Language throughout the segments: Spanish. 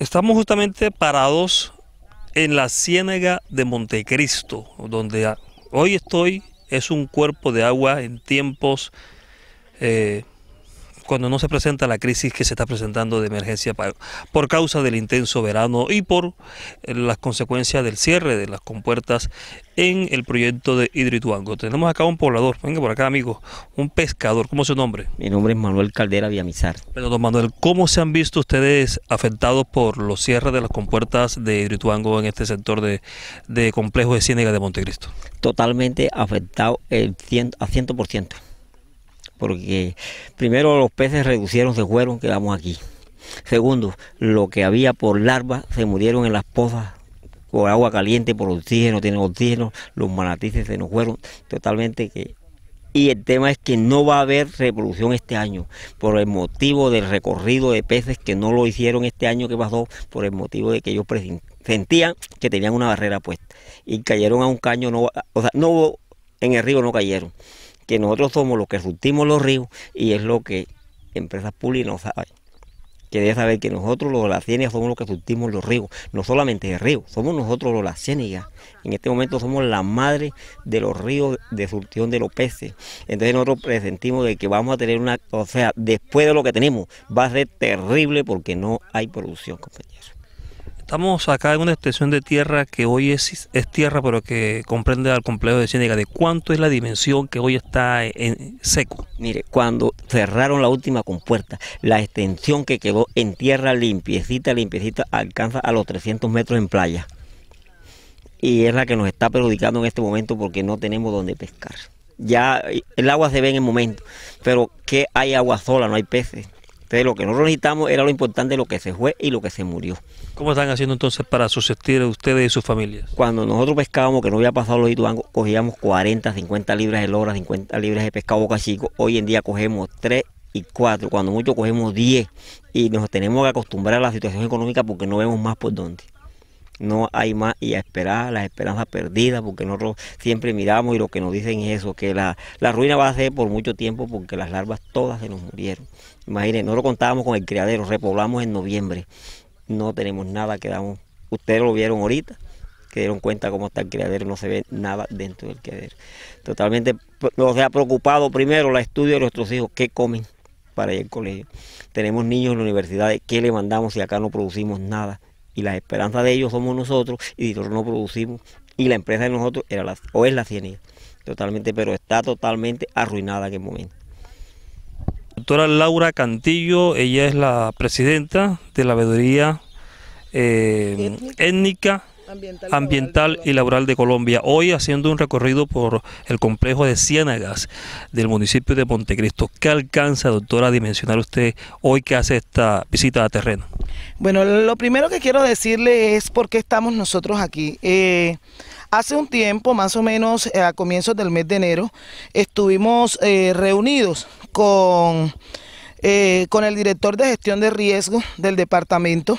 Estamos justamente parados en la ciénaga de Montecristo, donde hoy estoy, es un cuerpo de agua en tiempos eh, cuando no se presenta la crisis que se está presentando de emergencia por causa del intenso verano y por eh, las consecuencias del cierre de las compuertas en el proyecto de Hidroituango. Tenemos acá un poblador, venga por acá amigo, un pescador, ¿cómo es su nombre? Mi nombre es Manuel Caldera Villamizar. Pero don Manuel, ¿cómo se han visto ustedes afectados por los cierres de las compuertas de Hidroituango en este sector de, complejo de Ciénega de Montecristo? Totalmente afectado el eh, a 100% porque primero los peces reducieron, se fueron, quedamos aquí. Segundo, lo que había por larvas se murieron en las pozas por agua caliente, por oxígeno, tienen oxígeno, los manatices se nos fueron totalmente que y el tema es que no va a haber reproducción este año por el motivo del recorrido de peces que no lo hicieron este año que pasó, por el motivo de que ellos sentían que tenían una barrera puesta y cayeron a un caño, no, o sea, no en el río no cayeron que nosotros somos los que surtimos los ríos y es lo que empresas públicas no saben. Que debe saber que nosotros los lacienigas somos los que surtimos los ríos, no solamente el río, somos nosotros los lacienigas. En este momento somos la madre de los ríos de surtión de los peces. Entonces nosotros presentimos de que vamos a tener una, o sea, después de lo que tenemos, va a ser terrible porque no hay producción, compañeros. Estamos acá en una extensión de tierra que hoy es, tierra, pero que comprende al complejo de Ciénaga. ¿De cuánto es la dimensión que hoy está en, seco? Mire, cuando cerraron la última compuerta, la extensión que quedó en tierra limpiecita, limpiecita, alcanza a los 300 metros en playa. Y es la que nos está perjudicando en este momento porque no tenemos donde pescar. Ya el agua se ve en el momento, pero que hay agua sola, no hay peces. Entonces, lo que nosotros necesitamos era lo importante, lo que se fue y lo que se murió. ¿Cómo están haciendo entonces para subsistir ustedes y sus familias? Cuando nosotros pescábamos, que no había pasado los hituangos, cogíamos 40, 50 libras de lora, 50 libras de pescado boca Hoy en día cogemos 3 y 4, cuando mucho cogemos 10 y nos tenemos que acostumbrar a la situación económica porque no vemos más por dónde no hay más y a esperar, las esperanzas perdidas, porque nosotros siempre miramos y lo que nos dicen es eso, que la, la ruina va a ser por mucho tiempo porque las larvas todas se nos murieron. Imaginen, nosotros contábamos con el criadero, repoblamos en noviembre, no tenemos nada, quedamos, ustedes lo vieron ahorita, que dieron cuenta cómo está el criadero, no se ve nada dentro del criadero. Totalmente, nos ha preocupado primero la estudio de nuestros hijos, qué comen para ir al colegio. Tenemos niños en la universidad, ¿qué le mandamos si acá no producimos nada? y las esperanzas de ellos somos nosotros y nosotros no producimos y la empresa de nosotros era la, o es la cienía totalmente, pero está totalmente arruinada en el momento. Doctora Laura Cantillo, ella es la presidenta de la veeduría eh, étnica ambiental y laboral de Colombia. Hoy haciendo un recorrido por el complejo de Ciénagas del municipio de Montecristo. ¿Qué alcanza, doctora, a dimensionar usted hoy que hace esta visita a terreno? Bueno, lo primero que quiero decirle es por qué estamos nosotros aquí. Eh, hace un tiempo, más o menos eh, a comienzos del mes de enero, estuvimos eh, reunidos con, con el director de gestión de riesgo del departamento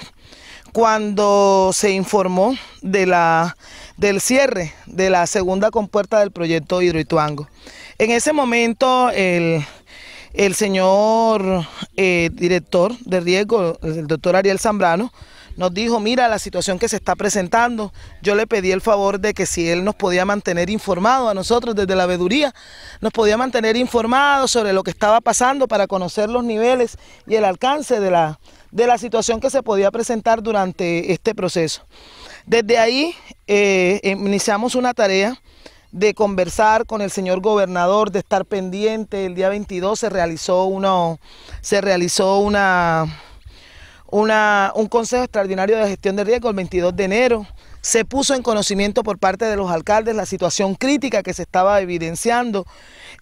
cuando se informó de la, del cierre de la segunda compuerta del proyecto Hidroituango. En ese momento el, el señor eh, director de riesgo, el doctor Ariel Zambrano, nos dijo, mira la situación que se está presentando, yo le pedí el favor de que si él nos podía mantener informado a nosotros desde la veeduría, nos podía mantener informados sobre lo que estaba pasando para conocer los niveles y el alcance de la, de la situación que se podía presentar durante este proceso. Desde ahí eh, iniciamos una tarea de conversar con el señor gobernador, de estar pendiente. El día 22 se realizó, se realizó una, un consejo extraordinario de gestión de riesgo el 22 de enero. Se puso en conocimiento por parte de los alcaldes la situación crítica que se estaba evidenciando.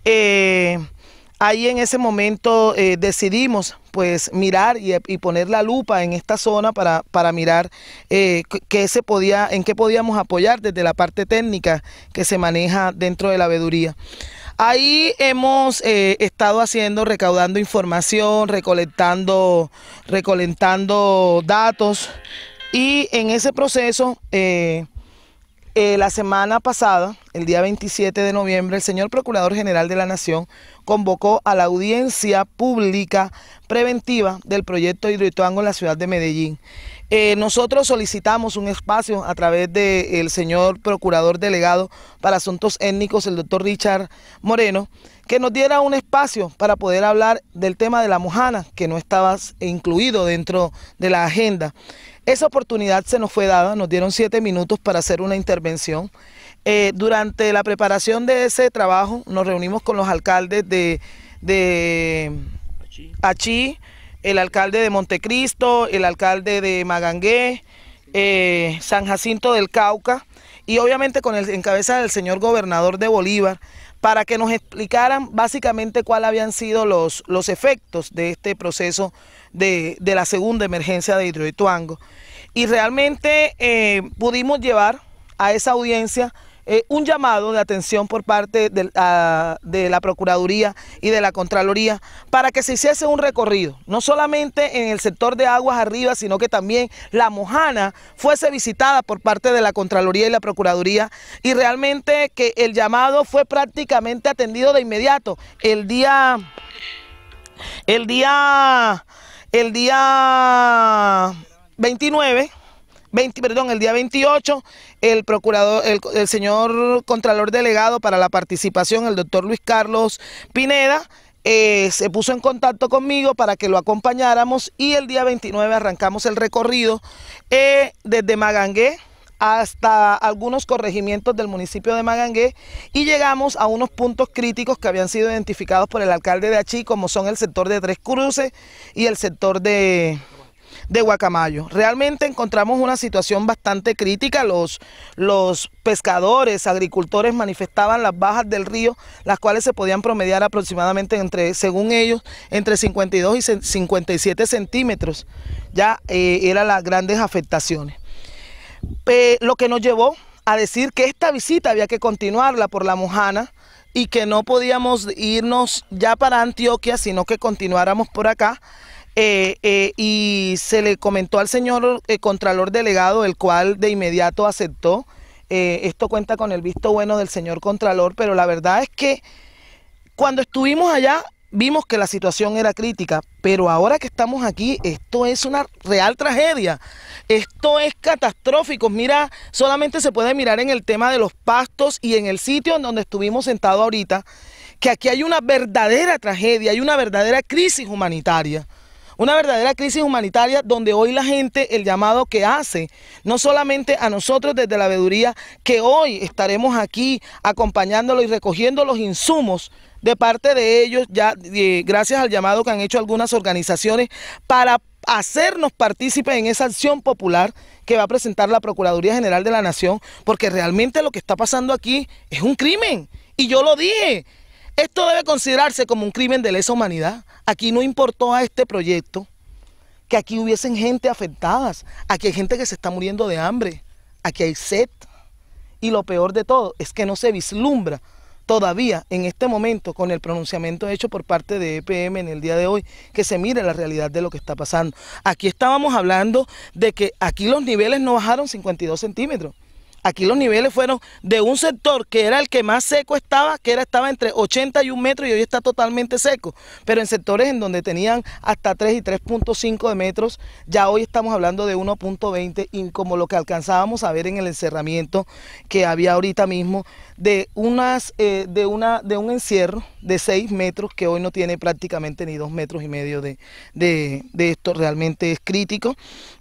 Eh, Ahí en ese momento eh, decidimos pues mirar y, poner la lupa en esta zona para, para mirar eh, se podía, en qué podíamos apoyar desde la parte técnica que se maneja dentro de la veeduría. Ahí hemos eh, estado haciendo, recaudando información, recolectando, recolectando datos y en ese proceso eh, la semana pasada, el día 27 de noviembre, el señor Procurador General de la Nación convocó a la audiencia pública preventiva del proyecto Hidroituango en la ciudad de Medellín. Eh, nosotros solicitamos un espacio a través del señor procurador delegado para asuntos étnicos, el doctor Richard Moreno, que nos diera un espacio para poder hablar del tema de la mojana, que no estaba incluido dentro de la agenda. Esa oportunidad se nos fue dada, nos dieron siete minutos para hacer una intervención. Eh, durante la preparación de ese trabajo nos reunimos con los alcaldes de, de Achí el alcalde de Montecristo, el alcalde de Magangué, eh, San Jacinto del Cauca y obviamente con el en cabeza del señor gobernador de Bolívar para que nos explicaran básicamente cuáles habían sido los, los efectos de este proceso de, la segunda emergencia de Hidroituango. Y realmente eh, pudimos llevar a esa audiencia eh, un llamado de atención por parte ah, de, la Procuraduría y de la Contraloría para que se hiciese un recorrido, no solamente en el sector de aguas arriba, sino que también la Mojana fuese visitada por parte de la Contraloría y la Procuraduría y realmente que el llamado fue prácticamente atendido de inmediato. El día, el día, el día 29 perdón, el día 28, el procurador, el, señor Contralor Delegado para la Participación, el doctor Luis Carlos Pineda, eh, se puso en contacto conmigo para que lo acompañáramos y el día 29 arrancamos el recorrido eh, desde Magangué hasta algunos corregimientos del municipio de Magangué y llegamos a unos puntos críticos que habían sido identificados por el alcalde de Achí como son el sector de Tres Cruces y el sector de de Guacamayo. Realmente encontramos una situación bastante crítica. Los, los pescadores, agricultores manifestaban las bajas del río, las cuales se podían promediar aproximadamente entre, según ellos, entre 52 y 57 centímetros. Ya eh, eran las grandes afectaciones. lo que nos llevó a decir que esta visita había que continuarla por la Mojana y que no podíamos irnos ya para Antioquia, sino que continuáramos por acá eh, eh, y se le comentó al señor eh, Contralor Delegado, el cual de inmediato aceptó. esto cuenta con el visto bueno del señor Contralor, pero la verdad es que cuando estuvimos allá vimos que la situación era crítica, pero ahora que estamos aquí, esto es una real tragedia. Esto es catastrófico. Mira, solamente se puede mirar en el tema de los pastos y en el sitio en donde estuvimos sentados ahorita, que aquí hay una verdadera tragedia, hay una verdadera crisis humanitaria. Una verdadera crisis humanitaria donde hoy la gente, el llamado que hace, no solamente a nosotros desde la veeduría, que hoy estaremos aquí acompañándolo y recogiendo los insumos de parte de ellos, ya eh, gracias al llamado que han hecho algunas organizaciones para hacernos partícipes en esa acción popular que va a presentar la Procuraduría General de la Nación, porque realmente lo que está pasando aquí es un crimen. Y yo lo dije, esto debe considerarse como un crimen de lesa humanidad. Aquí no importó a este proyecto que aquí hubiesen gente afectada, Aquí hay gente que se está muriendo de hambre. Aquí hay sed. Y lo peor de todo es que no se vislumbra todavía en este momento con el pronunciamiento hecho por parte de EPM en el día de hoy, que se mire la realidad de lo que está pasando. Aquí estábamos hablando de que aquí los niveles no bajaron 52 centímetros aquí los niveles fueron de un sector que era el que más seco estaba, que era estaba entre 80 y 1 metro y hoy está totalmente seco, pero en sectores en donde tenían hasta 3 y 3.5 de metros, ya hoy estamos hablando de 1.20 y como lo que alcanzábamos a ver en el encerramiento que había ahorita mismo de, unas, eh, de, una, de un encierro de 6 metros que hoy no tiene prácticamente ni 2 metros y medio de, de, esto, realmente es crítico.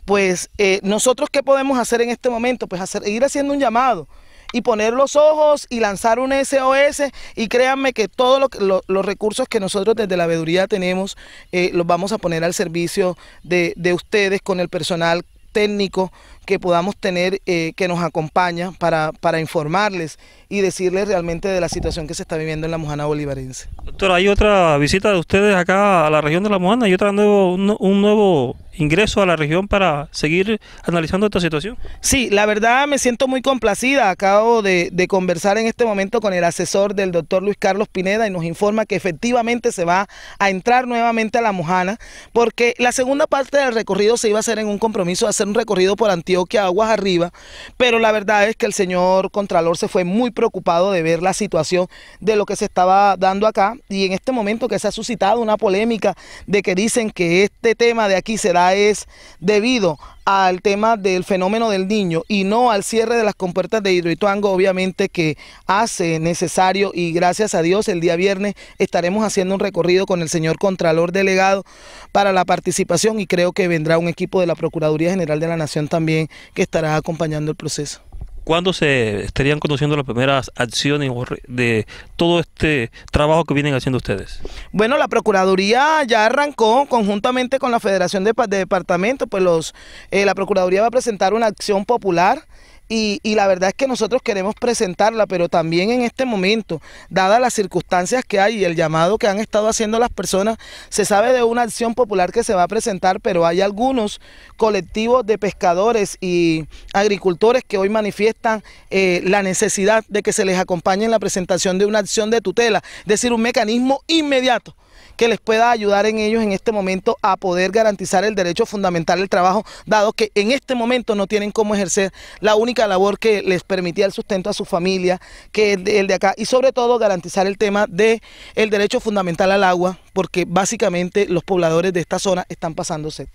Pues eh, nosotros qué podemos hacer en este momento? Pues hacer, ir haciendo un llamado y poner los ojos y lanzar un SOS y créanme que todos los recursos que nosotros desde la veeduría tenemos eh, los vamos a poner al servicio de, de ustedes con el personal técnico que podamos tener, eh, que nos acompaña para, para informarles y decirles realmente de la situación que se está viviendo en la Mojana Bolivarense. Doctor, hay otra visita de ustedes acá a la región de la Mojana y otro nuevo, un, nuevo ingreso a la región para seguir analizando esta situación. Sí, la verdad me siento muy complacida. Acabo de, conversar en este momento con el asesor del doctor Luis Carlos Pineda y nos informa que efectivamente se va a entrar nuevamente a la Mojana porque la segunda parte del recorrido se iba a hacer en un compromiso, de hacer un recorrido por Antioquia que aguas arriba, pero la verdad es que el señor Contralor se fue muy preocupado de ver la situación de lo que se estaba dando acá y en este momento que se ha suscitado una polémica de que dicen que este tema de aquí será es debido al tema del fenómeno del niño y no al cierre de las compuertas de Hidroituango, obviamente que hace necesario y gracias a Dios el día viernes estaremos haciendo un recorrido con el señor Contralor Delegado para la participación y creo que vendrá un equipo de la Procuraduría General de la Nación también que estará acompañando el proceso. ¿Cuándo se estarían conociendo las primeras acciones de todo este trabajo que vienen haciendo ustedes? Bueno, la Procuraduría ya arrancó conjuntamente con la Federación de, Departamentos, pues los, eh, la Procuraduría va a presentar una acción popular y, la verdad es que nosotros queremos presentarla, pero también en este momento, dadas las circunstancias que hay y el llamado que han estado haciendo las personas, se sabe de una acción popular que se va a presentar, pero hay algunos colectivos de pescadores y agricultores que hoy manifiestan eh, la necesidad de que se les acompañe en la presentación de una acción de tutela, es decir, un mecanismo inmediato que les pueda ayudar en ellos en este momento a poder garantizar el derecho fundamental al trabajo, dado que en este momento no tienen cómo ejercer la única labor que les permitía el sustento a su familia, que es el de acá, y sobre todo garantizar el tema del el derecho fundamental al agua, porque básicamente los pobladores de esta zona están pasando sed.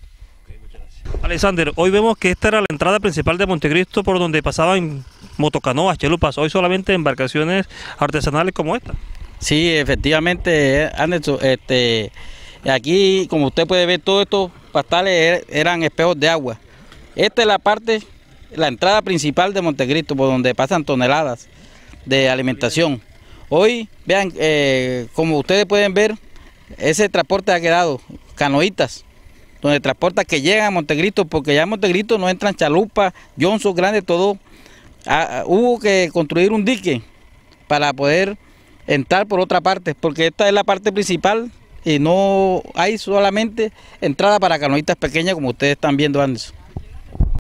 Alexander, hoy vemos que esta era la entrada principal de Montecristo por donde pasaban motocanoas, chelupas, hoy solamente embarcaciones artesanales como esta. Sí, efectivamente, eh, Anderson, este, aquí como usted puede ver, todos estos pastales er, eran espejos de agua. Esta es la parte, la entrada principal de Montecristo, por donde pasan toneladas de alimentación. Hoy, vean, eh, como ustedes pueden ver, ese transporte ha quedado, canoitas, donde transporta que llegan a Montecristo, porque ya en Montecristo no entran chalupas, Johnson, grandes, todo. Ah, ah, hubo que construir un dique para poder entrar por otra parte, porque esta es la parte principal y no hay solamente entrada para canoitas pequeñas como ustedes están viendo, antes.